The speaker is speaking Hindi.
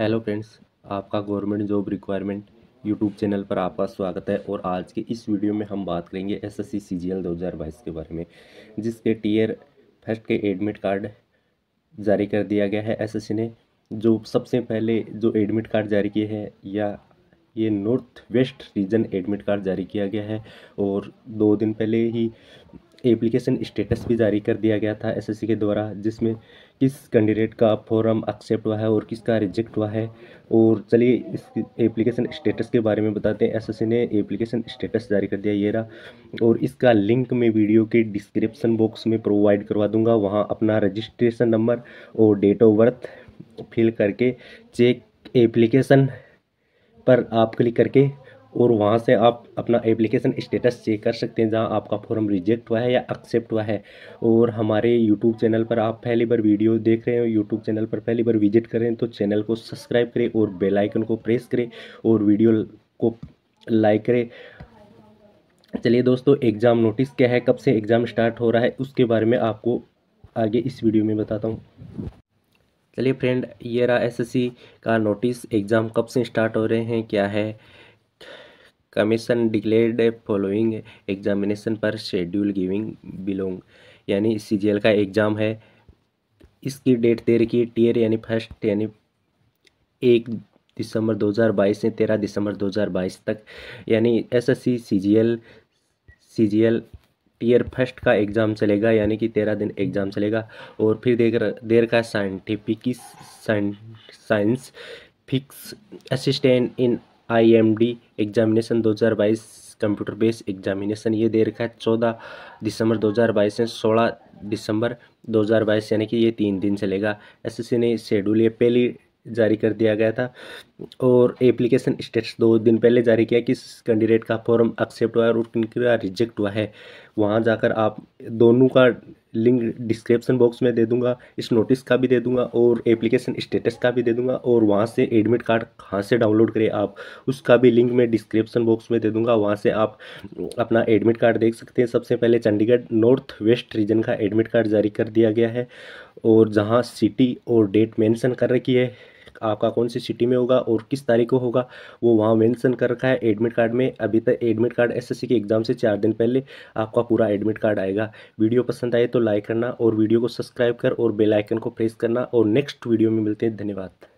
हेलो फ्रेंड्स आपका government job requirement YouTube channel पर आपका स्वागत है और आज के इस वीडियो में हम बात करेंगे एसएससी सीजीएल 2022 के बारे में जिसके टीयर फर्स्ट के एडमिट कार्ड जारी कर दिया गया है एसएससी ने जो सबसे पहले जो एडमिट कार्ड जारी किए हैं या ये north west region admit card जारी किया गया है और दो दिन पहले ही एप्लीकेशन स्टेटस भी जारी कर दिया गया था एसएससी के द्वारा जिसमें किस कैंडिडेट का फॉर्म एक्सेप्ट हुआ है और किसका रिजेक्ट हुआ है और चलिए इस एप्लीकेशन स्टेटस के बारे में बताते हैं एसएससी ने एप्लीकेशन स्टेटस जारी कर दिया ये रहा और इसका लिंक मैं वीडियो के डिस्क्रिप्सन बॉक्स में प्रोवाइड करवा दूँगा वहाँ अपना रजिस्ट्रेशन नंबर और डेट ऑफ बर्थ फिल करके चेक एप्लीकेशन पर आप क्लिक करके और वहाँ से आप अपना एप्लीकेशन स्टेटस चेक कर सकते हैं जहाँ आपका फॉर्म रिजेक्ट हुआ है या एक्सेप्ट हुआ है और हमारे यूट्यूब चैनल पर आप पहली बार वीडियो देख रहे हो यूट्यूब चैनल पर पहली बार विजिट करें तो चैनल को सब्सक्राइब करें और बेलाइकन को प्रेस करें और वीडियो को लाइक करें चलिए दोस्तों एग्ज़ाम नोटिस क्या है कब से एग्ज़ाम स्टार्ट हो रहा है उसके बारे में आपको आगे इस वीडियो में बताता हूँ चलिए फ्रेंड ये रहा एसएससी का नोटिस एग्ज़ाम कब से स्टार्ट हो रहे हैं क्या है कमीशन डिक्लेयर्ड फॉलोइंग एग्जामिनेशन पर शेड्यूल गिविंग बिलोंग यानी सी का एग्ज़ाम है इसकी डेट दे रखी है टीयर यानी फर्स्ट यानी एक दिसंबर 2022 से 13 दिसंबर 2022 तक यानी SSC CGL CGL tier first का एग्ज़ाम चलेगा यानी कि तेरह दिन एग्ज़ाम चलेगा और फिर देख देर का scientific science fix assistant in IMD examination 2022 computer based examination ये दे रखा है चौदह दिसंबर 2022 से सोलह दिसंबर 2022 यानी कि ये तीन दिन चलेगा एसएससी ने शेड्यूल ये पहली जारी कर दिया गया था और एप्लीकेशन स्टेटस दो दिन पहले जारी किया कि कैंडिडेट का फॉर्म एक्सेप्ट हुआ है और किनका रिजेक्ट हुआ है वहाँ जाकर आप दोनों का लिंक डिस्क्रिप्शन बॉक्स में दे दूंगा इस नोटिस का भी दे दूंगा और एप्लीकेशन स्टेटस का भी दे दूंगा और वहाँ से एडमिट कार्ड कहाँ से डाउनलोड करें आप उसका भी लिंक मैं डिस्क्रिप्शन बॉक्स में दे दूंगा वहाँ से आप अपना एडमिट कार्ड देख सकते हैं सबसे पहले चंडीगढ़ नॉर्थ वेस्ट रीजन का एडमिट कार्ड जारी कर दिया गया है और जहाँ सिटी और डेट मैंसन कर रखी है आपका कौन सी सिटी में होगा और किस तारीख को होगा वो वहाँ मेंशन कर रखा है एडमिट कार्ड में अभी तक एडमिट कार्ड एसएससी के एग्ज़ाम से चार दिन पहले आपका पूरा एडमिट कार्ड आएगा वीडियो पसंद आए तो लाइक करना और वीडियो को सब्सक्राइब कर और बेलाइकन को प्रेस करना और नेक्स्ट वीडियो में मिलते हैं धन्यवाद